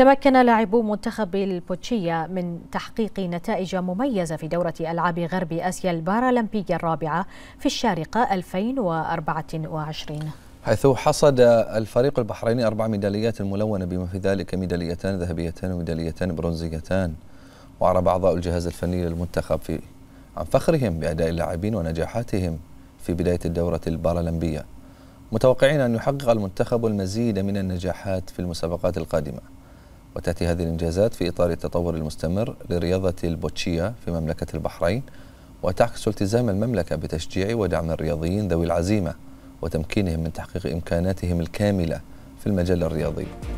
تمكن لاعبو منتخب البوتشية من تحقيق نتائج مميزة في دورة ألعاب غرب آسيا البارالمبية الرابعة في الشارقة 2024 حيث حصد الفريق البحريني أربع ميداليات ملونة بما في ذلك ميداليتان ذهبيتان وميداليتان برونزيتان وعرب أعضاء الجهاز الفني للمنتخب في عن فخرهم بأداء اللاعبين ونجاحاتهم في بداية الدورة البارالمبية متوقعين أن يحقق المنتخب المزيد من النجاحات في المسابقات القادمة وتأتي هذه الإنجازات في إطار التطور المستمر لرياضة البوتشية في مملكة البحرين وتعكس التزام المملكة بتشجيع ودعم الرياضيين ذوي العزيمة وتمكينهم من تحقيق إمكاناتهم الكاملة في المجال الرياضي